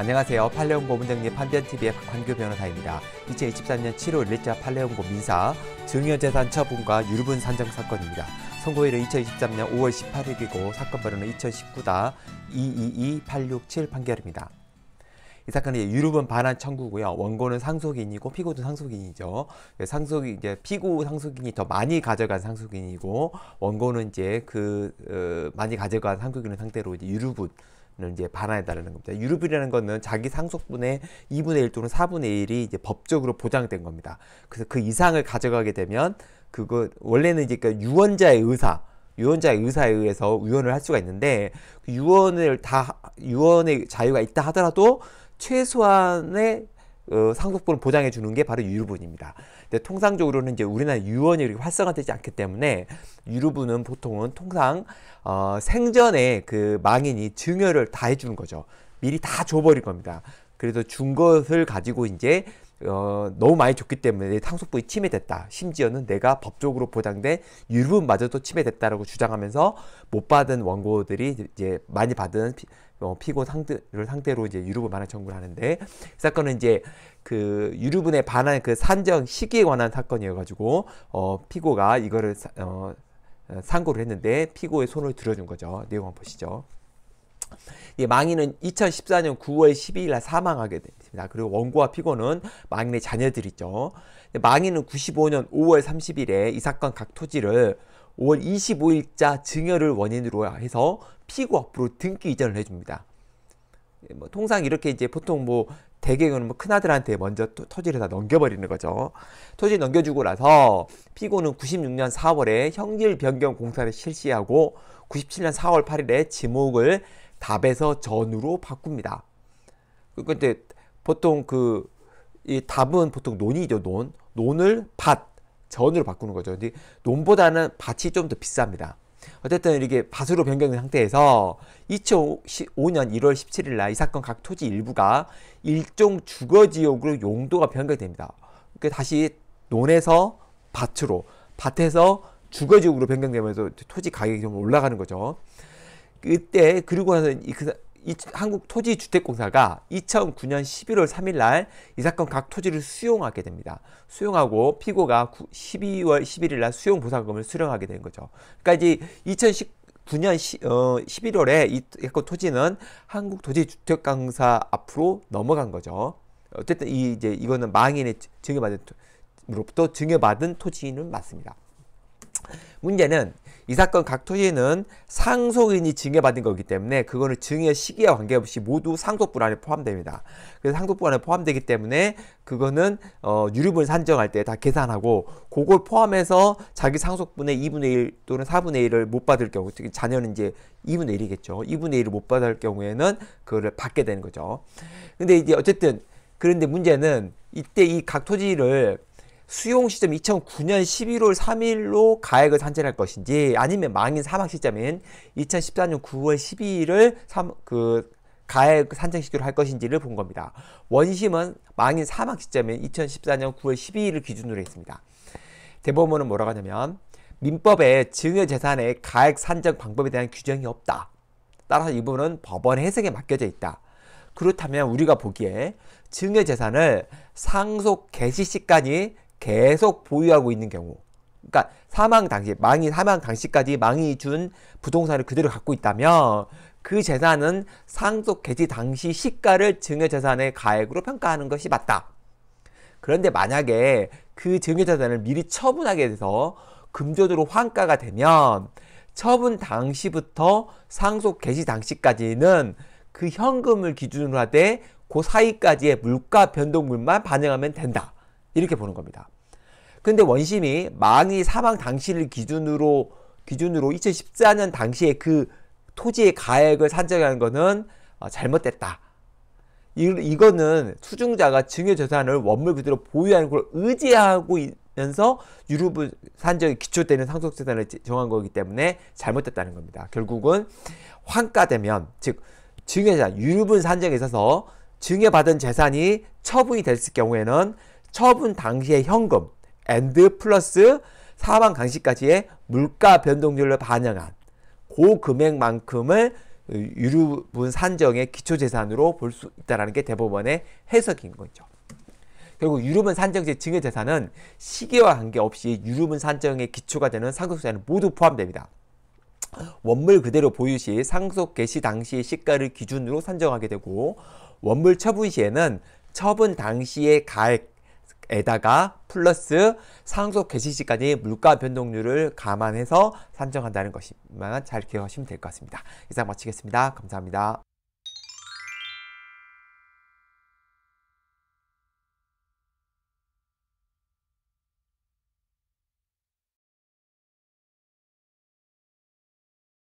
안녕하세요. 팔레온고 문정리 판변TV의 박환규 변호사입니다. 2023년 7월 1일자 팔레온고 민사 증여재산 처분과 유류분 산정 사건입니다. 선고일은 2023년 5월 18일이고 사건 번호는 2 0 1 9 222867 판결입니다. 이 사건은 유류분 반환 청구고요. 원고는 상속인이고 피고도 상속인이죠. 예, 상속인 이제 피고 상속인이 더 많이 가져간 상속인이고 원고는 이제 그 어, 많이 가져간 상속인을 상대로 이제 유류분 이제 반환해달라는 겁니다. 유류비라는 거는 자기 상속분의 2분의 1 또는 4분의 1이 이제 법적으로 보장된 겁니다. 그래서 그 이상을 가져가게 되면 그거 원래는 이제 그 유언자의 의사 유언자의 의사에 의해서 유언을 할 수가 있는데 그 유언을 다 유언의 자유가 있다 하더라도 최소한의 어, 상속분을 보장해 주는 게 바로 유류분입니다. 근데 통상적으로는 이제 우리나라 유언이 이렇게 활성화되지 않기 때문에 유류분은 보통은 통상 어, 생전에 그 망인이 증여를 다 해주는 거죠. 미리 다 줘버릴 겁니다. 그래서 준 것을 가지고 이제 어, 너무 많이 줬기 때문에 내상속부에 침해됐다. 심지어는 내가 법적으로 보장된 유류분마저도 침해됐다라고 주장하면서 못 받은 원고들이 이제 많이 받은 피, 어, 피고 상대를 상대로 이제 유류분 반환 청구를 하는데 이 사건은 이제 그 유류분에 반환 그 산정 시기에 관한 사건이어가지고 어, 피고가 이거를 사, 어, 어 상고를 했는데 피고의 손을 들어준 거죠. 내용 한번 보시죠. 예, 망인은 2014년 9월 12일 날 사망하게 됩니다. 그리고 원고와 피고는 망인의 자녀들이죠. 예, 망인은 95년 5월 30일에 이 사건 각 토지를 5월 25일자 증여를 원인으로 해서 피고앞으로 등기 이전을 해줍니다. 예, 뭐 통상 이렇게 이제 보통 뭐 대개는 뭐 큰아들한테 먼저 토, 토지를 다 넘겨버리는 거죠. 토지 넘겨주고 나서 피고는 96년 4월에 형질 변경 공사를 실시하고 97년 4월 8일에 지목을 답에서 전으로 바꿉니다. 그러니까 이제 보통 그이 답은 보통 논이죠 논 논을 밭 전으로 바꾸는 거죠. 근데 논보다는 밭이 좀 더 비쌉니다. 어쨌든 이렇게 밭으로 변경된 상태에서 2005년 1월 17일 날이 사건 각 토지 일부가 일종 주거지역으로 용도가 변경됩니다. 그러니까 다시 논에서 밭으로 밭에서 주거지역으로 변경되면서 토지 가격이 좀 올라가는 거죠. 그때 그리고 나서 이, 그, 이, 한국 토지주택공사가 2009년 11월 3일 날 이 사건 각 토지를 수용하게 됩니다. 수용하고 피고가 12월 11일 날 수용 보상금을 수령하게 된 거죠. 그러니까 이제 2019년 시, 어, 11월에 이사 토지는 한국 토지주택공사 앞으로 넘어간 거죠. 어쨌든 이 이제 이거는 망인의 증여받은 로부터 증여받은 토지는 맞습니다. 문제는 이 사건 각 토지는 상속인이 증여받은 거기 때문에 그거는 증여 시기와 관계없이 모두 상속분 안에 포함됩니다. 그래서 상속분 안에 포함되기 때문에 그거는 어, 유류분 산정할 때 다 계산하고 그걸 포함해서 자기 상속분의 2분의 1 또는 4분의 1을 못 받을 경우 특히 자녀는 이제 2분의 1이겠죠. 2분의 1을 못 받을 경우에는 그거를 받게 되는 거죠. 근데 이제 어쨌든 그런데 문제는 이때 이 각 토지를 수용 시점 2009년 11월 3일로 가액을 산정할 것인지 아니면 망인 사망 시점인 2014년 9월 12일을 삼, 그 가액 산정 시기로 할 것인지를 본 겁니다. 원심은 망인 사망 시점인 2014년 9월 12일을 기준으로 했습니다. 대법원은 뭐라고 하냐면 민법에 증여재산의 가액 산정 방법에 대한 규정이 없다. 따라서 이 부분은 법원 해석에 맡겨져 있다. 그렇다면 우리가 보기에 증여재산을 상속 개시 시까지 계속 보유하고 있는 경우 그러니까 사망 당시 망이 사망 당시까지 망이 준 부동산을 그대로 갖고 있다면 그 재산은 상속 개시 당시 시가를 증여재산의 가액으로 평가하는 것이 맞다. 그런데 만약에 그 증여재산을 미리 처분하게 돼서 금조으로 환가가 되면 처분 당시부터 상속 개시 당시까지는 그 현금을 기준으로 하되 그 사이까지의 물가 변동물만 반영하면 된다. 이렇게 보는 겁니다. 근데 원심이 망이 사망 당시를 기준으로 기준으로 2014년 당시에 그 토지의 가액을 산정한 것은 어, 잘못됐다. 이, 이거는 수중자가 증여재산을 원물 그대로 보유하는 걸 의지하고 면서 유류부 산정이 기초되는 상속재산을 정한 거기 때문에 잘못됐다는 겁니다. 결국은 환가되면 즉 증여재산 유류분 산정에 있어서 증여받은 재산이 처분이 됐을 경우에는 처분 당시의 현금 a 드 플러스 사망 당시까지의 물가 변동률을 반영한 고 금액만큼을 유류분 산정의 기초재산으로 볼 수 있다는 게 대법원의 해석인 거죠. 결국 유류분 산정제 증여재산은 시기와 관계없이 유류분 산정의 기초가 되는 상속재산이 모두 포함됩니다. 원물 그대로 보유 시 상속 개시 당시의 시가를 기준으로 산정하게 되고 원물 처분 시에는 처분 당시의 가액 에다가 플러스 상속 개시시까지 물가 변동률을 감안해서 산정한다는 것만 잘 기억하시면 될 것 같습니다. 이상 마치겠습니다. 감사합니다.